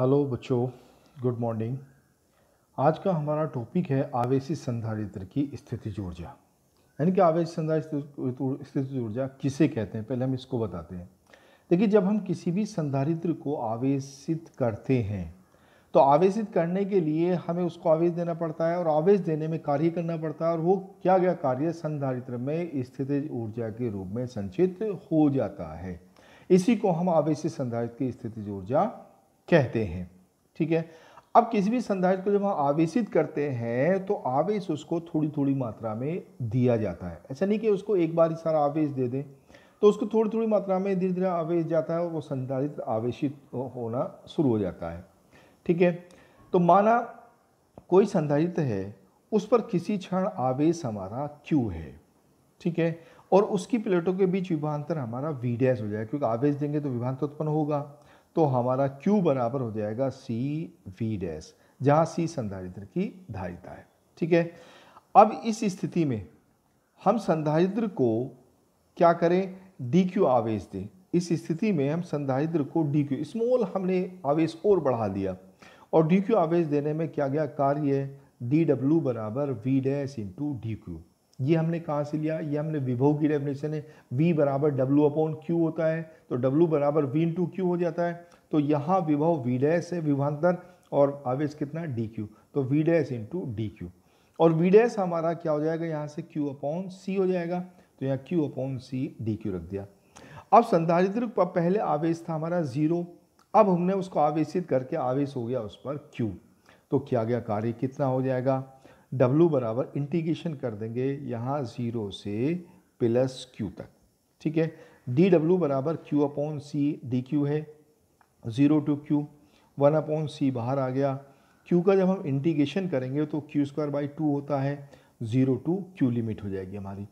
Hello बच्चों good morning आज का हमारा टॉपिक है आवेशी संधारित्र की स्थिति ऊर्जा यानी कि आवेश संधारित स्थिति ऊर्जा किसे कहते हैं पहले हम इसको बताते हैं देखिए जब हम किसी भी संधारित्र को आवेशित करते हैं तो आवेशित करने के लिए हमें उसको आवेश देना पड़ता है और आवेश देने में कार्य करना पड़ता है और वो क्या क्या कार्य संधारित्र में स्थिति ऊर्जा के रूप में संचित हो जाता है इसी को हम आवेशित संधारित्र की स्थिति ऊर्जा कहते हैं ठीक है अब किसी भी संधारित को जब हम आवेशित करते हैं तो आवेश उसको थोड़ी थोड़ी मात्रा में दिया जाता है ऐसा नहीं कि उसको एक बार ही सारा आवेश दे दें तो उसको थोड़ी थोड़ी मात्रा में धीरे धीरे आवेश जाता है और वो संधारित आवेशित होना शुरू हो जाता है ठीक है तो माना कोई संधारित है उस पर किसी क्षण आवेश हमारा क्यू है ठीक है और उसकी प्लेटों के बीच विभांतर हमारा वी डैश हो जाएगा क्योंकि आवेश देंगे तो विभांतर उत्पन्न होगा तो हमारा Q बराबर हो जाएगा सी वी डैश जहाँ सी संधारित्र की धारिता है ठीक है अब इस स्थिति में हम संधारित्र को क्या करें डी क्यू आवेश दें इस स्थिति में हम संधारित्र को डी क्यू स्मॉल हमने आवेश और बढ़ा दिया और डी क्यू आवेश देने में क्या गया कार्य डी डब्ल्यू बराबर V dash into D Q ये हमने कहाँ से लिया ये हमने विभव की डेफिनेशन है v बराबर डब्लू अपॉन क्यू होता है तो w बराबर वी टू क्यू हो जाता है तो यहाँ विभव v डैस है विभांतर और आवेश कितना डी क्यू तो v into D Q और v डैस हमारा क्या हो जाएगा यहाँ से q अपॉन c हो जाएगा तो यहाँ q upon c D Q रख दिया अब संधारित्र पर पहले आवेश था हमारा जीरो अब हमने उसको आवेशित करके आवेश हो गया उस पर क्यू तो किया गया कार्य कितना हो जाएगा W बराबर इंटीग्रेशन कर देंगे यहाँ ज़ीरो से प्लस Q तक ठीक है डी डब्ल्यू बराबर Q upon C D Q है zero to Q one upon C बाहर आ गया Q का जब हम इंटीग्रेशन करेंगे तो क्यू स्क्वायर बाई टू होता है ज़ीरो टू क्यू लिमिट हो जाएगी हमारी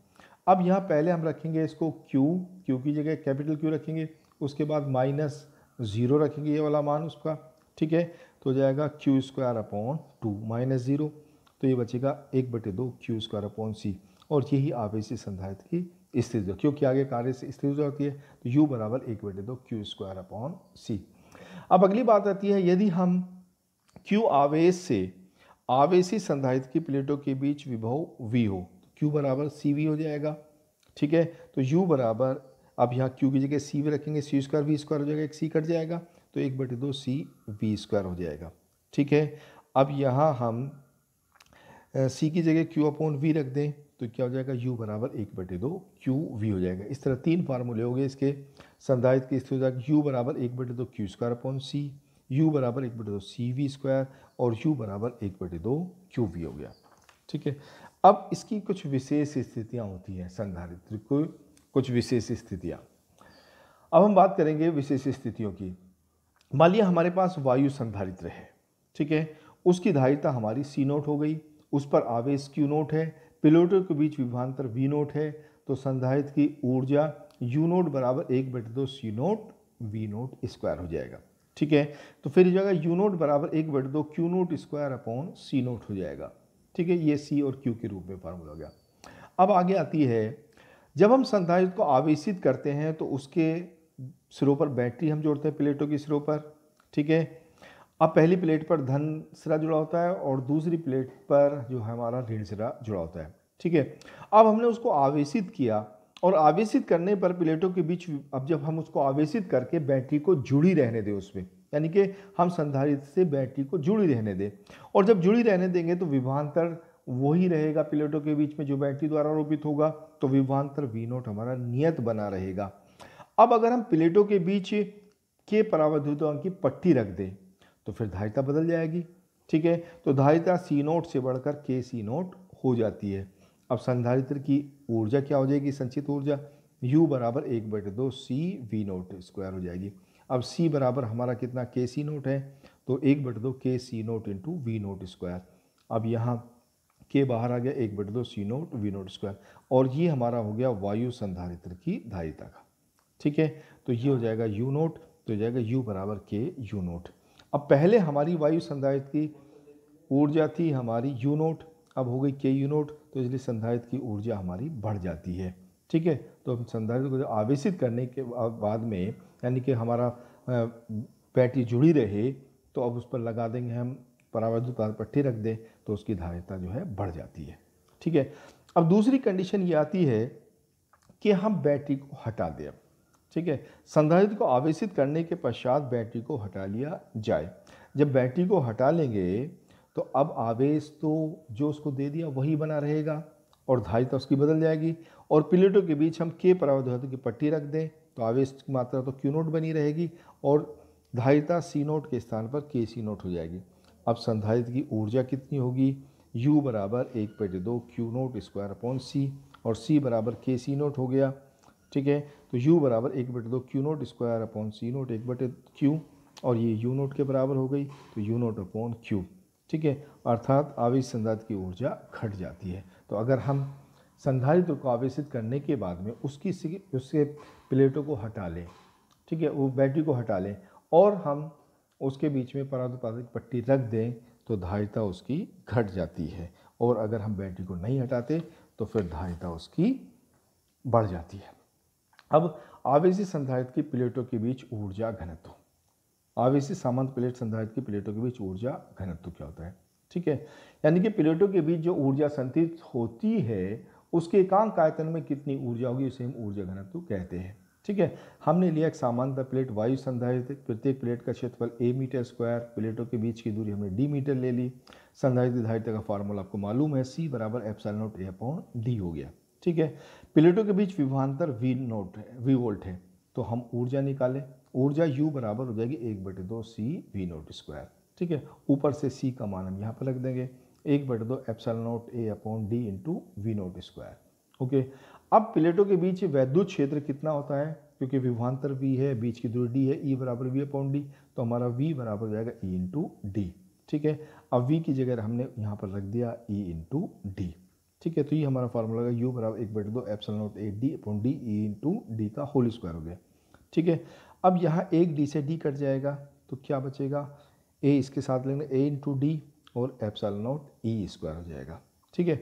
अब यहाँ पहले हम रखेंगे इसको क्यू क्यू की जगह कैपिटल क्यू रखेंगे उसके बाद माइनस ज़ीरो रखेंगे ये वाला मान उसका ठीक है तो जाएगा Q square upon two minus zero तो ये बचेगा एक बटे दो क्यू स्क्वायर अपॉन सी और यही आवेशी संधारित की स्थिति क्योंकि आगे कार्य से स्थिति होती है तो यू बराबर एक बटे दो क्यू स्क्वायर अपॉन सी अब अगली बात आती है यदि हम क्यू आवेश से आवेशी संधारित की प्लेटों के बीच विभव वी हो तो क्यू बराबर सी वी हो जाएगा ठीक है तो यू बराबर अब यहाँ क्यू की जगह सी वी रखेंगे सी स्क्वायर वी स्क्वायर हो जाएगा एक सी कट जाएगा तो एक बटे दो सी वी स्क्वायर हो जाएगा ठीक है अब यहाँ हम सी की जगह क्यू अपॉन वी रख दें तो क्या हो जाएगा यू बराबर एक बटे दो क्यू वी हो जाएगा इस तरह तीन फार्मूले हो गए इसके संधारित के स्थिति हो जाएगी यू बराबर एक बटे दो Q square upon C U बराबर एक बटे दो सी वी स्क्वायर और यू बराबर एक बटे दो क्यू वी हो गया ठीक है अब इसकी कुछ विशेष स्थितियाँ होती हैं संधारित्र को कुछ विशेष स्थितियाँ अब हम बात करेंगे विशेष स्थितियों की मान लिया हमारे पास वायु संधारित्र है ठीक है उसकी धारिता हमारी सी नोट हो गई उस पर आवेश क्यू नोट है पिलोटों के बीच विभांतर वी नोट है तो संधारित की ऊर्जा यू नोट बराबर एक बटे दो C naught V naught square हो जाएगा ठीक है तो फिर जाएगा यू नोट बराबर एक बटे दो Q naught square upon C naught हो जाएगा ठीक है ये सी और क्यू के रूप में फॉर्मूला हो गया अब आगे आती है जब हम संधारित को आवेशित करते हैं तो उसके सिरों पर बैटरी हम जोड़ते हैं प्लेटों के सिरों पर ठीक है अब पहली प्लेट पर धन सिरा जुड़ा होता है और दूसरी प्लेट पर जो है हमारा ऋण सिरा जुड़ा होता है ठीक है अब हमने उसको आवेशित किया और आवेशित करने पर प्लेटों के बीच अब जब हम उसको आवेशित करके बैटरी को जुड़ी रहने दें उसमें यानी कि हम संधारित्र से बैटरी को जुड़ी रहने दें और जब जुड़ी रहने देंगे तो विभांतर वही रहेगा प्लेटों के बीच में जो बैटरी द्वारा आरोपित होगा तो विभांतर वी नोट हमारा नियत बना रहेगा अब अगर हम प्लेटों के बीच के परावैद्युतांक की पट्टी रख दें तो फिर धारिता बदल जाएगी ठीक है तो धारिता सी नोट से बढ़कर के सी नोट हो जाती है अब संधारित्र की ऊर्जा क्या हो जाएगी संचित ऊर्जा U बराबर एक बटे दो सी वी नोट स्क्वायर हो जाएगी अब C बराबर हमारा कितना के सी नोट है तो एक बटे दो K C naught into V naught square अब यहाँ के बाहर आ गया एक बटे दो C naught V naught square और ये हमारा हो गया वायु संधारित्र की धारिता का ठीक है तो ये हो हाँ। जाएगा U नोट तो हो जाएगा U बराबर के यू नोट अब पहले हमारी वायु संधायित की ऊर्जा थी हमारी यू नोट अब हो गई के यू नोट तो इसलिए संधायित की ऊर्जा हमारी बढ़ जाती है ठीक है तो हम संधारित को आवेशित करने के बाद में यानी कि हमारा बैटरी जुड़ी रहे तो अब उस पर लगा देंगे हम परावैद्युत पट्टी रख दें तो उसकी धारिता जो है बढ़ जाती है ठीक है अब दूसरी कंडीशन ये आती है कि हम बैटरी को हटा दें अब ठीक है संधारित्र को आवेशित करने के पश्चात बैटरी को हटा लिया जाए जब बैटरी को हटा लेंगे तो अब आवेश तो जो उसको दे दिया वही बना रहेगा और धारिता तो उसकी बदल जाएगी और प्लेटों के बीच हम के परावधातु की पट्टी रख दें तो आवेश की मात्रा तो क्यू नोट बनी रहेगी और धारिता सी नोट के स्थान पर के सी नोट हो जाएगी अब संधारित्र की ऊर्जा कितनी होगी U बराबर एक बटे दो Q naught square upon C और C बराबर के सी नोट हो गया ठीक है तो यू बराबर एक बटे दो Q naught square upon C naught एक बटे क्यू और ये यू नोट के बराबर हो गई तो यू नोट अपॉन क्यू ठीक है अर्थात आवेश संधात की ऊर्जा घट जाती है तो अगर हम संधारित्र को आवेशित करने के बाद में उसकी उसके प्लेटों को हटा लें ठीक है वो बैटरी को हटा लें और हम उसके बीच में परादुपातिक पट्टी रख दें तो धारिता उसकी घट जाती है और अगर हम बैटरी को नहीं हटाते तो फिर धारिता उसकी बढ़ जाती है अब आवेशी संधारित की प्लेटों के बीच ऊर्जा घनत्व आवेशी सामंत प्लेट संधारित की प्लेटों के बीच ऊर्जा घनत्व क्या होता है ठीक है यानी कि प्लेटों के बीच जो ऊर्जा संतुलित होती है उसके एकांक आयतन में कितनी ऊर्जा होगी उसे हम ऊर्जा घनत्व कहते हैं ठीक है हमने लिया एक सामान्य प्लेट वायु संधारित प्रत्येक प्लेट का क्षेत्रफल ए मीटर स्क्वायर प्लेटों के बीच की दूरी हमने डी मीटर ले ली संधारित धारिता का फार्मूला आपको मालूम है सी बराबर F naught A upon D हो गया ठीक है प्लेटों के बीच विभांतर वी नोट है वी वोल्ट है तो हम ऊर्जा निकालें ऊर्जा U बराबर हो जाएगी एक बटे दो सी वी नोट स्क्वायर ठीक है ऊपर से C का मान हम यहाँ पर रख देंगे एक बटे दो epsilon naught A upon D into V naught square okay अब प्लेटों के बीच वैद्युत क्षेत्र कितना होता है क्योंकि विभांतर V है बीच की दूरी डी है ई e बराबर वी अपॉन डी तो हमारा वी बराबर हो जाएगा ई इंटू डी ठीक है अब वी की जगह हमने यहाँ पर रख दिया ई इंटू डी ठीक है तो ये हमारा फार्मूला यू बराबर एक बटे दो epsilon naught A D upon D E into D का होल स्क्वायर हो गया ठीक है अब यहाँ एक डी से डी कट जाएगा तो क्या बचेगा ए इसके साथ लेंगे ए इंटू डी और एप्सल नोट ई स्क्वायर हो जाएगा ठीक है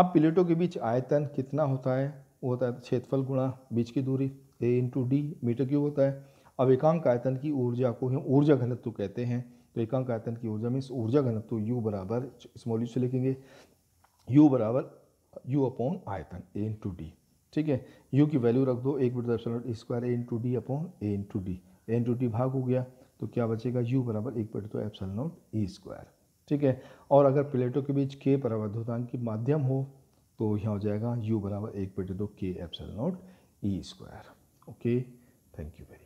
अब प्लेटों के बीच आयतन कितना होता है वो होता है क्षेत्रफल गुणा बीच की दूरी A into D metre cube होता है अब एकांक आयतन की ऊर्जा को हम ऊर्जा घनत्व कहते हैं तो एकांक आयतन की ऊर्जा में इस ऊर्जा घनत्व यू बराबर स्मॉल यू से लिखेंगे u बराबर u अपॉन आयतन a इंटू डी ठीक है u की वैल्यू रख दो एक बटा epsilon square A into D upon A into D A into D भाग हो गया तो क्या बचेगा u बराबर एक दो तो नॉट ई स्क्वायर ठीक है और अगर प्लेटों के बीच के परावर्धतांक की माध्यम हो तो यहाँ हो जाएगा u बराबर एक बटे दो K epsilon naught E square okay thank you very